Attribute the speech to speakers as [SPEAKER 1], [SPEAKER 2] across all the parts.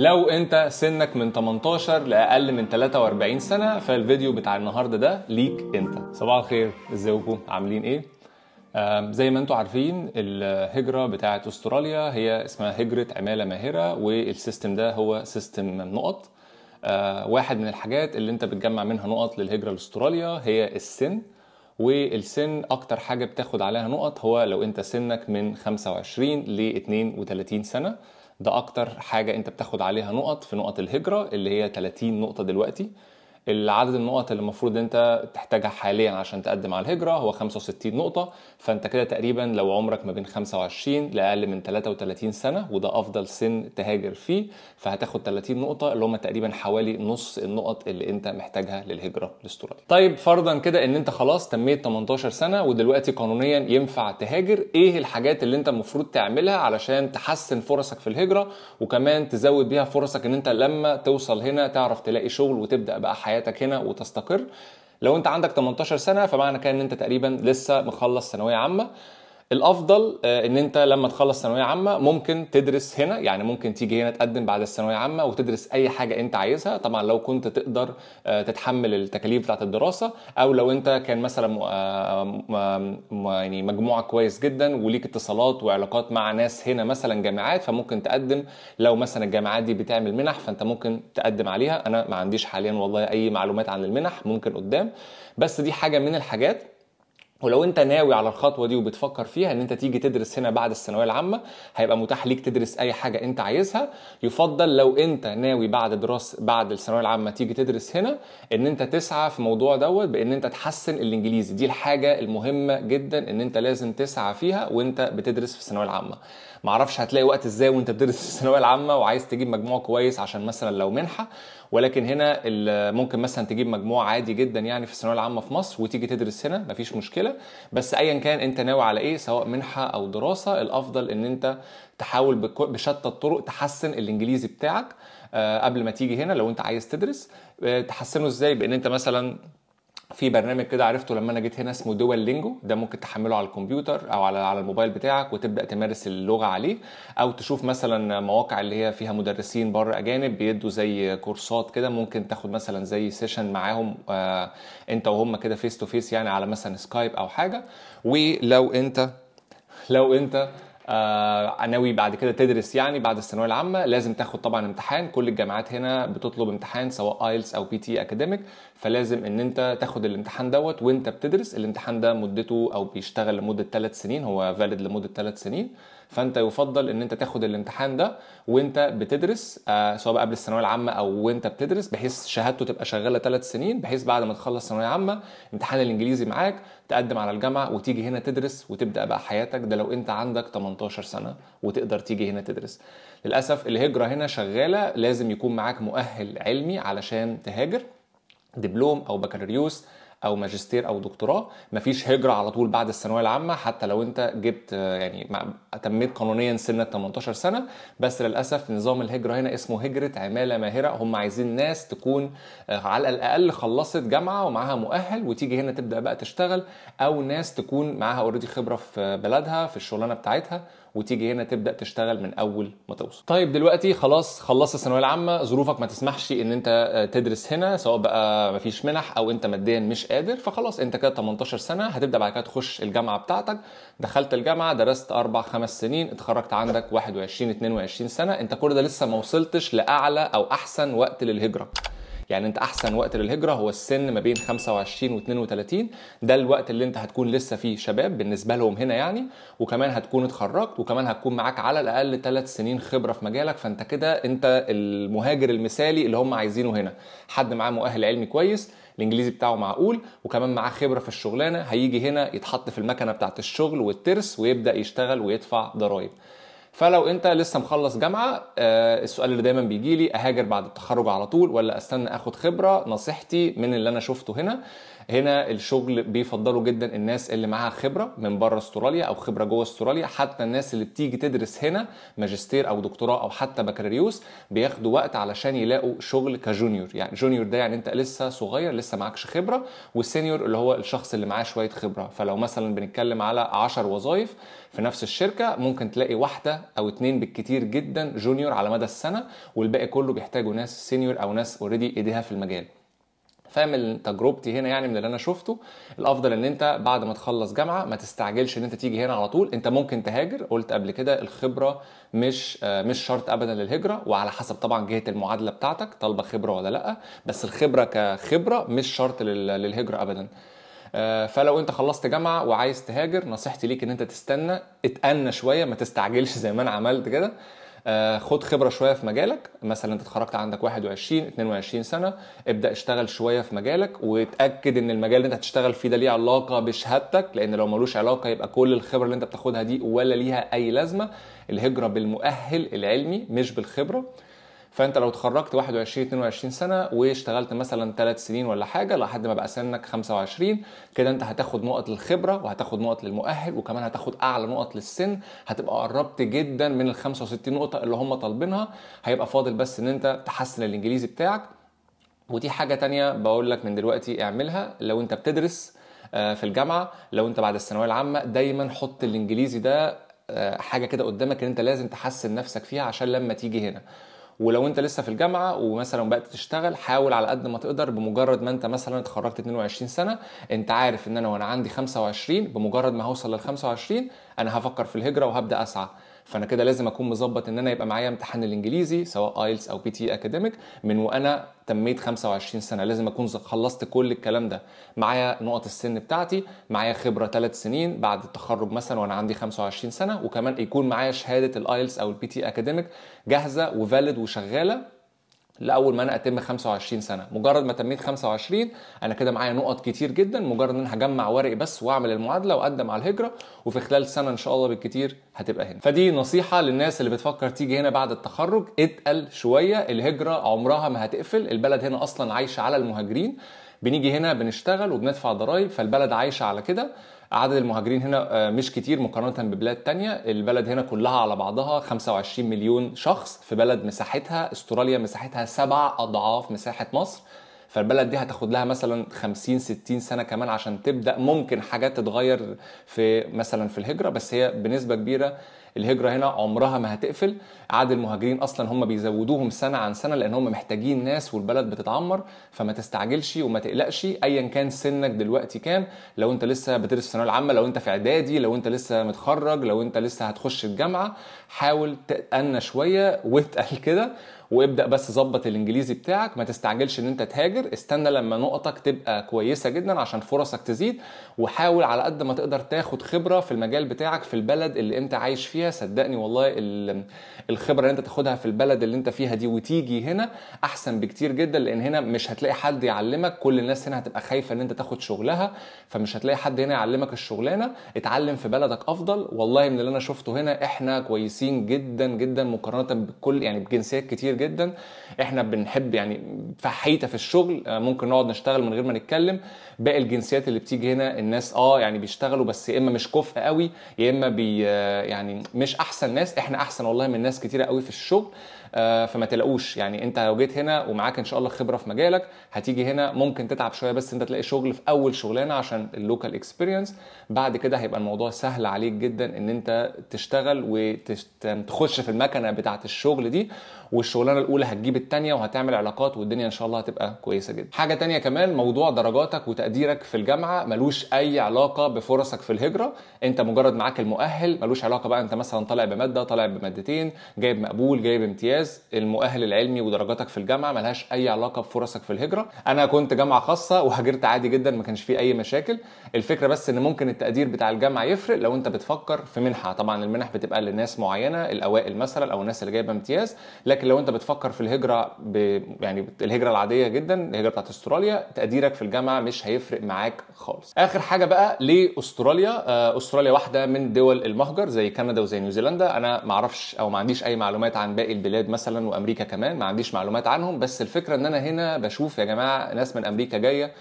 [SPEAKER 1] لو انت سنك من 18 لاقل من 43 سنه فالفيديو بتاع النهارده ده ليك انت صباح الخير ازيكم عاملين ايه زي ما انتم عارفين الهجرة بتاعة استراليا هي اسمها هجرة عمالة ماهرة والسيستم ده هو سيستم نقط آه، واحد من الحاجات اللي انت بتجمع منها نقط للهجرة لاستراليا هي السن والسن اكتر حاجة بتاخد عليها نقط هو لو انت سنك من 25 ل 32 سنة ده اكتر حاجه انت بتاخد عليها نقط في نقط الهجره اللي هي 30 نقطه دلوقتي العدد النقط اللي المفروض انت تحتاجها حاليا عشان تقدم على الهجره هو 65 نقطه فانت كده تقريبا لو عمرك ما بين 25 لاقل من 33 سنه وده افضل سن تهاجر فيه فهتاخد 30 نقطه اللي هم تقريبا حوالي نص النقط اللي انت محتاجها للهجره الاستراليه طيب فرضا كده ان انت خلاص تميت 18 سنه ودلوقتي قانونيا ينفع تهاجر ايه الحاجات اللي انت المفروض تعملها علشان تحسن فرصك في الهجره وكمان تزود بيها فرصك ان انت لما توصل هنا تعرف تلاقي شغل وتبدا بقى حياتك حياتك هنا وتستقر لو انت عندك 18 سنه فمعنى كده ان انت تقريبا لسه مخلص ثانويه عامه الافضل آه، ان انت لما تخلص ثانويه عامه ممكن تدرس هنا يعني ممكن تيجي هنا تقدم بعد الثانويه عامه وتدرس اي حاجه انت عايزها طبعا لو كنت تقدر آه، تتحمل التكاليف بتاعه الدراسه او لو انت كان مثلا آه، يعني مجموعه كويس جدا وليك اتصالات وعلاقات مع ناس هنا مثلا جامعات فممكن تقدم لو مثلا الجامعات دي بتعمل منح فانت ممكن تقدم عليها انا ما عنديش حاليا والله اي معلومات عن المنح ممكن قدام بس دي حاجه من الحاجات ولو انت ناوي على الخطوه دي وبتفكر فيها ان انت تيجي تدرس هنا بعد الثانويه العامه هيبقى متاح ليك تدرس اي حاجه انت عايزها يفضل لو انت ناوي بعد دراسه بعد الثانويه العامه تيجي تدرس هنا ان انت تسعى في الموضوع دوت بان انت تحسن الانجليزي دي الحاجه المهمه جدا ان انت لازم تسعى فيها وانت بتدرس في الثانويه العامه معرفش هتلاقي وقت ازاي وانت بتدرس الثانويه العامه وعايز تجيب مجموع كويس عشان مثلا لو منحه ولكن هنا ممكن مثلا تجيب مجموع عادي جدا يعني في الثانويه العامه في مصر وتيجي تدرس هنا مفيش مشكله بس ايا كان انت ناوي على ايه سواء منحه او دراسه الافضل ان انت تحاول بشتى الطرق تحسن الانجليزي بتاعك آه، قبل ما تيجي هنا لو انت عايز تدرس آه، تحسنه ازاي بان انت مثلا في برنامج كده عرفته لما انا جيت هنا اسمه دول لينجو ده ممكن تحمله على الكمبيوتر او على على الموبايل بتاعك وتبدا تمارس اللغه عليه او تشوف مثلا مواقع اللي هي فيها مدرسين بره اجانب بيدوا زي كورسات كده ممكن تاخد مثلا زي سيشن معاهم آه انت وهم كده فيس تو فيس يعني على مثلا سكايب او حاجه ولو انت لو انت آه ناوي بعد كده تدرس يعني بعد الثانويه العامه لازم تاخد طبعا امتحان كل الجامعات هنا بتطلب امتحان سواء ايلتس او بي تي اكاديميك فلازم ان انت تاخد الامتحان دوت وانت بتدرس الامتحان ده مدته او بيشتغل لمده 3 سنين هو فاليد لمده 3 سنين فانت يفضل ان انت تاخد الامتحان ده وانت بتدرس آه، سواء قبل الثانويه العامه او وانت بتدرس بحيث شهادته تبقى شغاله 3 سنين بحيث بعد ما تخلص ثانويه عامه امتحان الانجليزي معاك تقدم على الجامعه وتيجي هنا تدرس وتبدا بقى حياتك ده لو انت عندك 18 سنه وتقدر تيجي هنا تدرس للاسف الهجره هنا شغاله لازم يكون معاك مؤهل علمي علشان تهاجر دبلوم او بكالوريوس او ماجستير او دكتوراه مفيش هجره على طول بعد الثانويه العامه حتى لو انت جبت يعني تميت قانونيا سن ال 18 سنه بس للاسف نظام الهجره هنا اسمه هجره عماله ماهره هم عايزين ناس تكون آه، على الاقل خلصت جامعه ومعاها مؤهل وتيجي هنا تبدا بقى تشتغل او ناس تكون معاها اوريدي خبره في بلدها في الشغلانه بتاعتها وتيجي هنا تبدا تشتغل من اول ما توصل طيب دلوقتي خلاص خلصت الثانويه العامه ظروفك ما تسمحش ان انت آه، تدرس هنا سواء بقى مفيش منح او انت ماديا مش قادر فخلاص انت كده 18 سنه هتبدا بعد كده تخش الجامعه بتاعتك دخلت الجامعه درست اربع خمس سنين اتخرجت عندك 21 22 سنه انت كل ده لسه ما وصلتش لاعلى او احسن وقت للهجره يعني انت احسن وقت للهجره هو السن ما بين 25 و 32 ده الوقت اللي انت هتكون لسه فيه شباب بالنسبه لهم هنا يعني وكمان هتكون اتخرجت وكمان هتكون معاك على الاقل 3 سنين خبره في مجالك فانت كده انت المهاجر المثالي اللي هم عايزينه هنا حد معاه مؤهل علمي كويس الانجليزي بتاعه معقول وكمان معاه خبره في الشغلانه هيجي هنا يتحط في المكنه بتاعه الشغل والترس ويبدا يشتغل ويدفع ضرائب فلو انت لسه مخلص جامعه آه، السؤال اللي دايما بيجي لي اهاجر بعد التخرج على طول ولا استنى اخد خبره نصيحتي من اللي انا شفته هنا هنا الشغل بيفضلوا جدا الناس اللي معاها خبره من بره استراليا او خبره جوه استراليا حتى الناس اللي بتيجي تدرس هنا ماجستير او دكتوراه او حتى بكالوريوس بياخدوا وقت علشان يلاقوا شغل كجونيور يعني جونيور ده يعني انت لسه صغير لسه معكش خبره والسينيور اللي هو الشخص اللي معاه شويه خبره فلو مثلا بنتكلم على 10 وظائف في نفس الشركه ممكن تلاقي واحده او اتنين بالكتير جدا جونيور على مدى السنه والباقي كله بيحتاجوا ناس سينيور او ناس اوريدي ايديها في المجال فاهم تجربتي هنا يعني من اللي انا شفته الافضل ان انت بعد ما تخلص جامعه ما تستعجلش ان انت تيجي هنا على طول انت ممكن تهاجر قلت قبل كده الخبره مش آه، مش شرط ابدا للهجره وعلى حسب طبعا جهه المعادله بتاعتك طالبه خبره ولا لا بس الخبره كخبره مش شرط للهجره ابدا آه، فلو انت خلصت جامعه وعايز تهاجر نصيحتي ليك ان انت تستنى اتأنى شويه ما تستعجلش زي ما انا عملت كده آه، خد خبره شويه في مجالك مثلا انت اتخرجت عندك 21 22 سنه ابدا اشتغل شويه في مجالك وتاكد ان المجال اللي انت هتشتغل فيه ده ليه علاقه بشهادتك لان لو ملوش علاقه يبقى كل الخبره اللي انت بتاخدها دي ولا ليها اي لازمه الهجره بالمؤهل العلمي مش بالخبره فانت لو اتخرجت 21 22 سنه واشتغلت مثلا 3 سنين ولا حاجه لحد ما بقى سنك 25 كده انت هتاخد نقط للخبره وهتاخد نقط للمؤهل وكمان هتاخد اعلى نقط للسن هتبقى قربت جدا من ال 65 نقطه اللي هم طالبينها هيبقى فاضل بس ان انت تحسن الانجليزي بتاعك ودي حاجه تانية بقول لك من دلوقتي اعملها لو انت بتدرس آه، في الجامعه لو انت بعد الثانويه العامه دايما حط الانجليزي ده آه، حاجه كده قدامك ان انت لازم تحسن نفسك فيها عشان لما تيجي هنا ولو انت لسه في الجامعه ومثلا بقت تشتغل حاول على قد ما تقدر بمجرد ما انت مثلا اتخرجت 22 سنه انت عارف ان انا وانا عندي 25 بمجرد ما هوصل لل 25 انا هفكر في الهجره وهبدا اسعى فانا كده لازم اكون مظبط ان انا يبقى معايا امتحان الانجليزي سواء ايلتس او بي تي اكاديميك من وانا تميت 25 سنه لازم اكون خلصت كل الكلام ده معايا نقط السن بتاعتي معايا خبره 3 سنين بعد التخرج مثلا وانا عندي 25 سنه وكمان يكون معايا شهاده الايلتس او البي تي اكاديميك جاهزه وفاليد وشغاله لاول ما انا اتم 25 سنه مجرد ما تميت 25 انا كده معايا نقط كتير جدا مجرد ان انا هجمع ورقي بس واعمل المعادله واقدم على الهجره وفي خلال سنه ان شاء الله بالكتير هتبقى هنا فدي نصيحه للناس اللي بتفكر تيجي هنا بعد التخرج اتقل شويه الهجره عمرها ما هتقفل البلد هنا اصلا عايشه على المهاجرين بنيجي هنا بنشتغل وبندفع ضرائب فالبلد عايشه على كده عدد المهاجرين هنا آه، مش كتير مقارنه ببلاد تانية البلد هنا كلها على بعضها 25 مليون شخص في بلد مساحتها استراليا مساحتها سبع اضعاف مساحه مصر فالبلد دي هتاخد لها مثلا 50 60 سنه كمان عشان تبدا ممكن حاجات تتغير في مثلا في الهجره بس هي بنسبه كبيره الهجرة هنا عمرها ما هتقفل عدد المهاجرين أصلا هم بيزودوهم سنة عن سنة لأن هم محتاجين ناس والبلد بتتعمر فما تستعجلش وما تقلقش أيا كان سنك دلوقتي كام لو أنت لسه بتدرس الثانوية العامة لو أنت في إعدادي لو أنت لسه متخرج لو أنت لسه هتخش الجامعة حاول تأنى شوية واتقل كده وابدا بس ظبط الانجليزي بتاعك ما تستعجلش ان انت تهاجر استنى لما نقطك تبقى كويسه جدا عشان فرصك تزيد وحاول على قد ما تقدر تاخد خبره في المجال بتاعك في البلد اللي انت عايش فيها صدقني والله الخبره اللي انت تاخدها في البلد اللي انت فيها دي وتيجي هنا احسن بكتير جدا لان هنا مش هتلاقي حد يعلمك كل الناس هنا هتبقى خايفه ان انت تاخد شغلها فمش هتلاقي حد هنا يعلمك الشغلانه اتعلم في بلدك افضل والله من اللي انا شفته هنا احنا كويسين جدا جدا مقارنه بكل يعني بجنسيات كتير جدا احنا بنحب يعني فحيته في الشغل آه، ممكن نقعد نشتغل من غير ما نتكلم باقي الجنسيات اللي بتيجي هنا الناس اه يعني بيشتغلوا بس يا اما مش كفء قوي يا اما بي آه، يعني مش احسن ناس احنا احسن والله من ناس كتيره قوي في الشغل آه، فما تلاقوش يعني انت لو جيت هنا ومعاك ان شاء الله خبره في مجالك هتيجي هنا ممكن تتعب شويه بس انت تلاقي شغل في اول شغلانه عشان اللوكال اكسبيرينس بعد كده هيبقى الموضوع سهل عليك جدا ان انت تشتغل وتخش في المكنه بتاعه الشغل دي والشغلانه الاولى هتجيب الثانيه وهتعمل علاقات والدنيا ان شاء الله هتبقى كويسه جدا حاجه تانية كمان موضوع درجاتك وتقديرك في الجامعه ملوش اي علاقه بفرصك في الهجره انت مجرد معاك المؤهل ملوش علاقه بقى انت مثلا طالع بماده طالع بمادتين جايب مقبول جايب امتياز الامتياز المؤهل العلمي ودرجاتك في الجامعه ملهاش اي علاقه بفرصك في الهجره انا كنت جامعه خاصه وهاجرت عادي جدا ما كانش فيه اي مشاكل الفكره بس ان ممكن التقدير بتاع الجامعه يفرق لو انت بتفكر في منحه طبعا المنح بتبقى لناس معينه الاوائل مثلا او الناس اللي جايبه امتياز لكن لو انت بتفكر في الهجره ب... يعني الهجره العاديه جدا الهجره بتاعت استراليا تقديرك في الجامعه مش هيفرق معاك خالص اخر حاجه بقى ليه استراليا آه، استراليا واحده من دول المهجر زي كندا وزي نيوزيلندا انا معرفش او ما عنديش اي معلومات عن باقي البلاد مثلا وامريكا كمان ما عنديش معلومات عنهم بس الفكره ان انا هنا بشوف يا جماعه ناس من امريكا جايه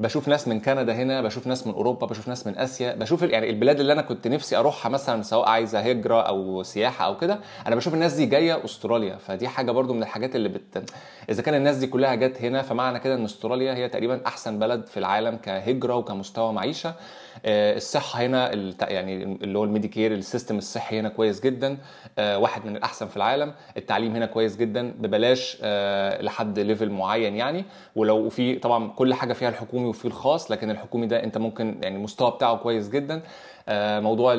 [SPEAKER 1] بشوف ناس من كندا هنا بشوف ناس من اوروبا بشوف ناس من اسيا بشوف يعني البلاد اللي انا كنت نفسي اروحها مثلا سواء عايزه هجره او سياحه او كده انا بشوف الناس دي جايه استراليا فدي حاجه برضو من الحاجات اللي بت اذا كان الناس دي كلها جت هنا فمعنى كده ان استراليا هي تقريبا احسن بلد في العالم كهجره وكمستوى معيشه آه، الصحه هنا يعني اللي هو الميديكير السيستم الصحي هنا كويس جدا آه، واحد من الاحسن في العالم التعليم هنا كويس جدا ببلاش آه، لحد ليفل معين يعني ولو في طبعا كل حاجه فيها الحكومي وفي الخاص لكن الحكومي ده انت ممكن يعني المستوى بتاعه كويس جدا آه، موضوع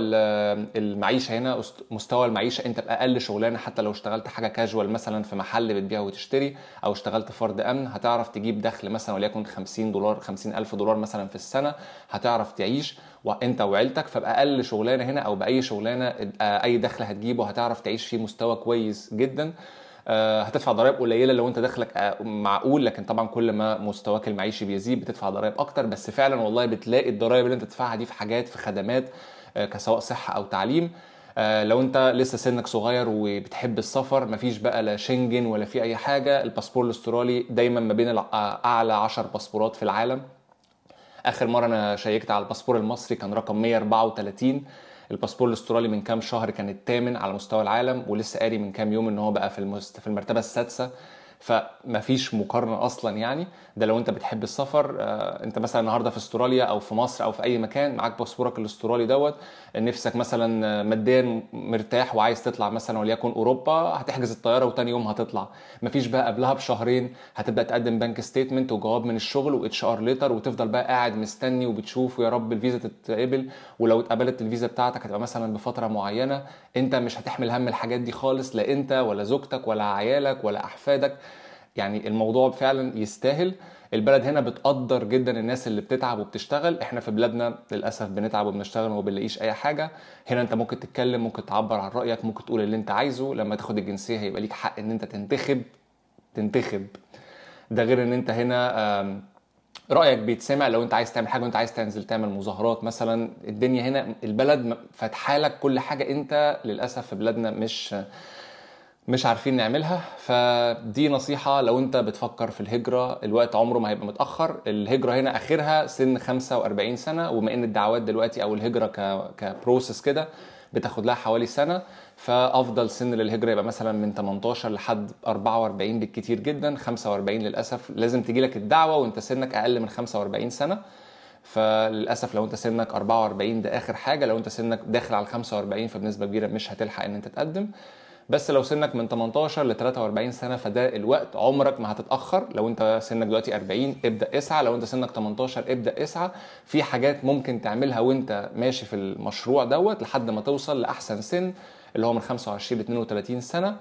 [SPEAKER 1] المعيشه هنا مستوى المعيشه انت باقل شغلانه حتى لو اشتغلت حاجه كاجوال مثلا في محل بتبيع وتشتري او اشتغلت فرد امن هتعرف تجيب دخل مثلا وليكن 50 دولار 50 الف دولار مثلا في السنه هتعرف تعيش وانت وعيلتك فباقل شغلانه هنا او باي شغلانه آه، اي دخل هتجيبه هتعرف تعيش فيه مستوى كويس جدا آه، هتدفع ضرائب قليله لو انت دخلك آه، معقول لكن طبعا كل ما مستواك المعيشي بيزيد بتدفع ضرائب اكتر بس فعلا والله بتلاقي الضرائب اللي انت تدفعها دي في حاجات في خدمات آه، كسواء صحه او تعليم لو انت لسه سنك صغير وبتحب السفر مفيش بقى لا شنجن ولا في اي حاجه الباسبور الاسترالي دايما ما بين اعلى 10 باسبورات في العالم اخر مره انا شيكت على الباسبور المصري كان رقم 134 الباسبور الاسترالي من كام شهر كان الثامن على مستوى العالم ولسه قاري من كام يوم ان هو بقى في, المست... في المرتبه السادسه فمفيش مقارنه اصلا يعني ده لو انت بتحب السفر آه، انت مثلا النهارده في استراليا او في مصر او في اي مكان معاك باسبورك الاسترالي دوت نفسك مثلا آه، ماديا مرتاح وعايز تطلع مثلا وليكن اوروبا هتحجز الطياره وتاني يوم هتطلع مفيش بقى قبلها بشهرين هتبدا تقدم بنك ستيتمنت وجواب من الشغل واتش ار ليتر وتفضل بقى قاعد مستني وبتشوف ويا رب الفيزا تتقبل ولو اتقبلت الفيزا بتاعتك هتبقى مثلا بفتره معينه انت مش هتحمل هم الحاجات دي خالص لا انت ولا زوجتك ولا عيالك ولا احفادك يعني الموضوع فعلا يستاهل البلد هنا بتقدر جدا الناس اللي بتتعب وبتشتغل احنا في بلادنا للاسف بنتعب وبنشتغل وما بنلاقيش اي حاجه هنا انت ممكن تتكلم ممكن تعبر عن رايك ممكن تقول اللي انت عايزه لما تاخد الجنسيه هيبقى ليك حق ان انت تنتخب تنتخب ده غير ان انت هنا رايك بيتسمع لو انت عايز تعمل حاجه وانت عايز تنزل تعمل مظاهرات مثلا الدنيا هنا البلد فاتحه لك كل حاجه انت للاسف في بلادنا مش مش عارفين نعملها فدي نصيحة لو انت بتفكر في الهجرة الوقت عمره ما هيبقى متأخر الهجرة هنا آخرها سن 45 سنة وما ان الدعوات دلوقتي او الهجرة كبروسس كده بتاخد لها حوالي سنة فأفضل سن للهجرة يبقى مثلا من 18 لحد 44 بالكتير جدا 45 للأسف لازم تجيلك الدعوة وانت سنك أقل من 45 سنة فللاسف لو انت سنك 44 ده اخر حاجه لو انت سنك داخل على 45 فبنسبه كبيره مش هتلحق ان انت تقدم بس لو سنك من 18 ل 43 سنه فده الوقت عمرك ما هتتاخر لو انت سنك دلوقتي 40 ابدا اسعى لو انت سنك 18 ابدا اسعى في حاجات ممكن تعملها وانت ماشي في المشروع دوت لحد ما توصل لاحسن سن اللي هو من 25 ل 32 سنه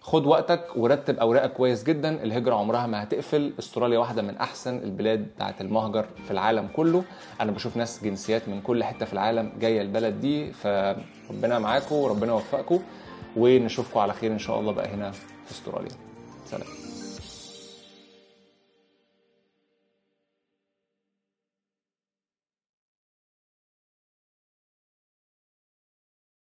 [SPEAKER 1] خد وقتك ورتب اوراقك كويس جدا الهجره عمرها ما هتقفل استراليا واحده من احسن البلاد بتاعت المهجر في العالم كله انا بشوف ناس جنسيات من كل حته في العالم جايه البلد دي فربنا معاكم وربنا يوفقكم ونشوفكم على خير ان شاء الله بقى هنا في استراليا سلام